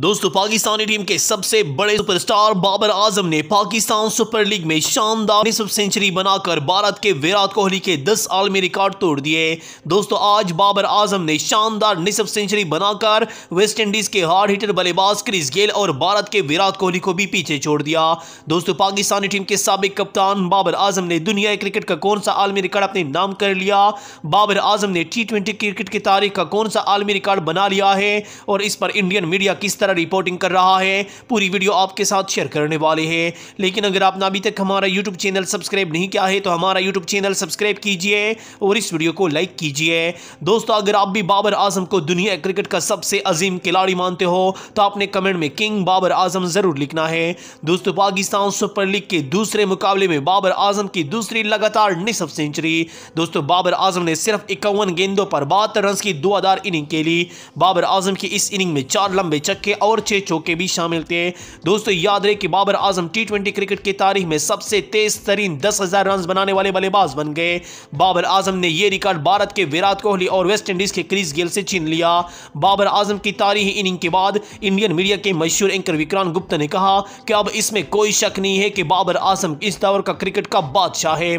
दोस्तों पाकिस्तानी टीम के सबसे बड़े सुपरस्टार बाबर आजम ने पाकिस्तान सुपर लीग में शानदार सेंचुरी बनाकर भारत के विराट कोहली के 10 आलमी रिकॉर्ड तोड़ दिए दोस्तों आज बाबर आजम ने शानदार निसफ सेंचुरी बनाकर इंडीज के हार्ड हिटर बल्लेबाज क्रिस गेल और भारत के विराट कोहली को भी पीछे छोड़ दिया दोस्तों पाकिस्तानी टीम के सबक कप्तान बाबर आजम ने दुनिया क्रिकेट का कौन सा आलमी रिकॉर्ड अपने नाम कर लिया बाबर आजम ने टी क्रिकेट की तारीख का कौन सा आलमी रिकॉर्ड बना लिया है और इस पर इंडियन मीडिया किस तरह रिपोर्टिंग कर रहा है पूरी वीडियो आपके साथ शेयर करने वाले हैं लेकिन अगर आपने अभी तक हमारा यूट्यूब चैनल सब्सक्राइब नहीं किया है तो हमारा यूट्यूब चैनल सब्सक्राइब कीजिए और इस वीडियो को लाइक कीजिए दोस्तों अगर आप भी बाबर आजम को दुनिया क्रिकेट का सबसे अजीम खिलाड़ी मानते हो तो आपने कमेंट में किंग बाबर आजम ज़रूर लिखना है दोस्तों पाकिस्तान सुपर लीग के दूसरे मुकाबले में बाबर आजम की दूसरी लगातार निसब सेंचुरी दोस्तों बाबर आजम ने सिर्फ इक्यावन गेंदों पर बहत्तर रन की दो इनिंग के लिए बाबर आजम की इस इनिंग में चार लंबे चक्के चौके और छह चौके भी शामिल थे दोस्तों याद रहे कि Babar Azam T twenty cricket की तारीख में सबसे तेज तरीन दस हजार रन बनाने वाले बल्लेबाज बन गए बाबर आजम ने यह रिकॉर्ड भारत के विराट कोहली और वेस्ट इंडीज के क्रिस गेल से छीन लिया बाबर आजम की तारीख इनिंग के बाद इंडियन मीडिया के मशहूर एंकर विक्रांत गुप्ता ने कहा कि अब इसमें कोई शक नहीं है कि बाबर आजम इस दौर का क्रिकेट का बादशाह है